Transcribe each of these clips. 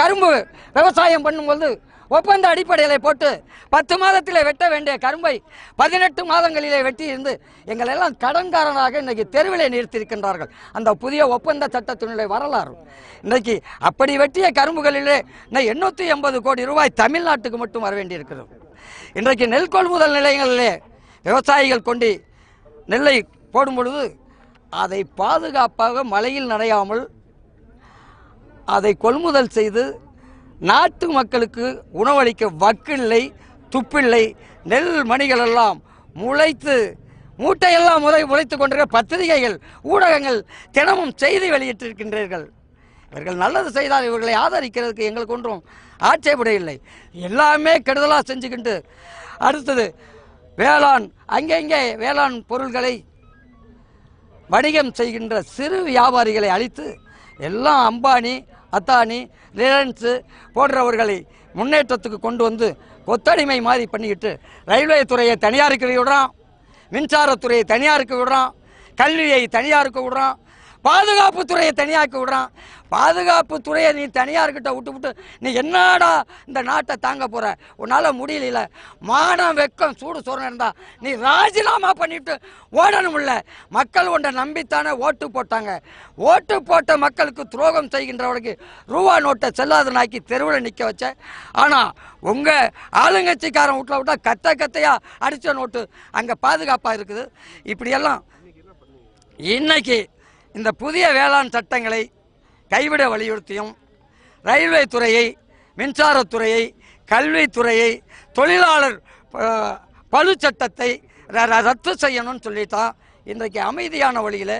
கரும்பு விவசாயம் பண்ணும்போது ஒப்பந்த அடிப்படையில் போட்டு பத்து மாதத்தில் வெட்ட வேண்டிய கரும்பை பதினெட்டு மாதங்களிலே வெட்டி இருந்து எங்கள் எல்லாம் கடன்காரனாக இன்றைக்கி தெருவிலே நிறுத்தியிருக்கின்றார்கள் அந்த புதிய ஒப்பந்த சட்டத்தினுடைய வரலாறு இன்றைக்கு அப்படி வெட்டிய கரும்புகளிலே எண்ணூற்றி எண்பது கோடி ரூபாய் தமிழ்நாட்டுக்கு மட்டும் வர வேண்டியிருக்கிறது இன்றைக்கு நெல் கொள்முதல் நிலையங்களிலே விவசாயிகள் கொண்டு நெல்லை போடும் பொழுது அதை பாதுகாப்பாக மழையில் நனையாமல் அதை கொள்முதல் செய்து நாட்டு மக்களுக்கு உணவளிக்க வக்கில்லை துப்பில்லை நெல் மணிகள் எல்லாம் முளைத்து மூட்டையெல்லாம் முறை உழைத்து கொண்டிருக்க பத்திரிகைகள் ஊடகங்கள் தினமும் செய்தி வெளியிட்டிருக்கின்றீர்கள் இவர்கள் நல்லது செய்தால் இவர்களை ஆதரிக்கிறதுக்கு எங்களுக்கு ஒன்றும் ஆட்சேபடையில்லை எல்லாமே கெடுதலாக செஞ்சுக்கிட்டு அடுத்தது வேளாண் அங்கங்கே வேளாண் பொருள்களை வணிகம் செய்கின்ற சிறு வியாபாரிகளை அழித்து எல்லாம் அம்பானி அத்தானி ரிலையன்ஸு போன்றவர்களை முன்னேற்றத்துக்கு கொண்டு வந்து கொத்தடிமை மாதிரி பண்ணிக்கிட்டு ரயில்வே துறையை தனியாருக்கு விடுறோம் மின்சாரத்துறையை தனியாருக்கு விடுறோம் கல்வியை தனியாருக்கு விடுறோம் பாதுகாப்பு துறையை தனியாக்கி விடுறான் பாதுகாப்பு துறையை நீ தனியார்கிட்ட விட்டு விட்டு நீ என்னடா இந்த நாட்டை தாங்க போகிற உன்னால் முடியல மானம் வெக்கம் சூடு சோறு இருந்தால் நீ ராஜினாமா பண்ணிட்டு ஓடணும் இல்லை மக்கள் உன்னை நம்பித்தானே ஓட்டு போட்டாங்க ஓட்டு போட்ட மக்களுக்கு துரோகம் செய்கின்றவனுக்கு ரூபா நோட்டை செல்லாதனாக்கி தெருவில் நிற்க வச்ச ஆனால் உங்கள் ஆளுங்கட்சிக்காரன் வீட்டில் விட்டால் கத்த கத்தையாக அடித்த நோட்டு அங்கே பாதுகாப்பாக இருக்குது இப்படியெல்லாம் இன்னைக்கு இந்த புதிய வேளாண் சட்டங்களை கைவிட வலியுறுத்தியும் ரயில்வே துறையை மின்சாரத்துறையை கல்வித்துறையை தொழிலாளர் பழு சட்டத்தை ரத்து செய்யணும்னு சொல்லித்தான் இன்றைக்கு அமைதியான வழியில்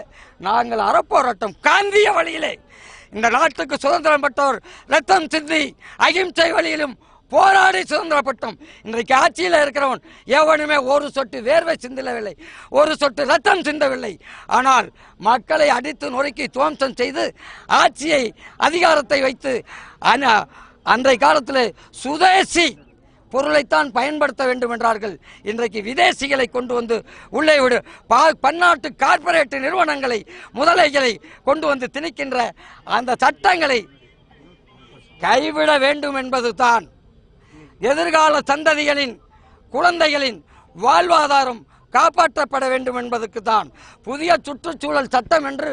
நாங்கள் அறப்போராட்டம் காந்திய வழியிலே இந்த நாட்டுக்கு சுதந்திரம் பெற்றோர் ரத்தம் சிந்தி அகிம்சை வழியிலும் போராடி சுதந்திரப்பட்டோம் இன்றைக்கு ஆட்சியில் இருக்கிறவன் எவனுமே ஒரு சொட்டு வேர்வை சிந்தவில்லை ஒரு சொட்டு ரத்தம் சிந்தவில்லை ஆனால் மக்களை அடித்து நொறுக்கி துவம்சம் செய்து ஆட்சியை அதிகாரத்தை வைத்து அன்றைய காலத்தில் சுதேசி பொருளைத்தான் பயன்படுத்த வேண்டும் என்றார்கள் இன்றைக்கு விதேசிகளை கொண்டு வந்து உள்ளே விடு பா பன்னாட்டு கார்ப்பரேட் நிறுவனங்களை முதலைகளை கொண்டு வந்து திணிக்கின்ற அந்த சட்டங்களை கைவிட வேண்டும் என்பதுதான் தான் எதிர்கால சந்ததிகளின் குழந்தைகளின் வாழ்வாதாரம் காப்பாற்றப்பட வேண்டும் என்பதற்கு தான் புதிய சுற்றுச்சூழல் சட்டம் என்று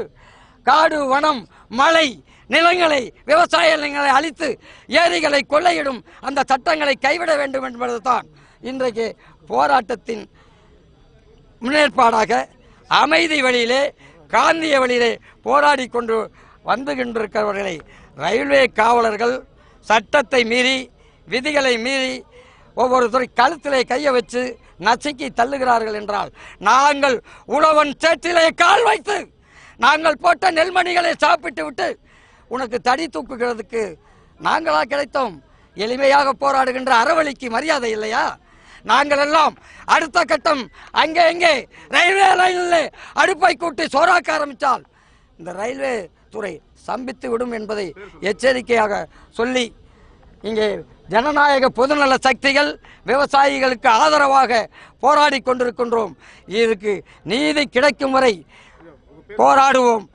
காடு வனம் மலை நிலங்களை விவசாய நிலங்களை அழித்து ஏரிகளை கொள்ளையிடும் அந்த சட்டங்களை கைவிட வேண்டும் என்பது தான் இன்றைக்கு போராட்டத்தின் முன்னேற்பாடாக அமைதி வழியிலே காந்திய வழியிலே போராடி கொண்டு வந்துகின்றிருக்கிறவர்களை ரயில்வே காவலர்கள் சட்டத்தை மீறி விதிகளை மீறி ஒவ்வொருத்தரை கழுத்திலே கையை வச்சு நசுக்கி தள்ளுகிறார்கள் என்றால் நாங்கள் உழவன் சேற்றிலே கால் வைத்து நாங்கள் போட்ட நெல்மணிகளை சாப்பிட்டு விட்டு உனக்கு தடி தூக்குகிறதுக்கு நாங்களா கிடைத்தோம் எளிமையாக போராடுகின்ற அறவழிக்கு மரியாதை இல்லையா நாங்கள் எல்லாம் அடுத்த கட்டம் அங்கே எங்கே ரயில்வே லைனில் அடுப்பை கூட்டி சோறாக்க ஆரம்பித்தால் இந்த ரயில்வே துறை சம்பித்து விடும் என்பதை எச்சரிக்கையாக சொல்லி இங்கே ஜனநாயக பொதுநல சக்திகள் விவசாயிகளுக்கு ஆதரவாக போராடி கொண்டிருக்கின்றோம் இதுக்கு நீதி கிடைக்கும் வரை போராடுவோம்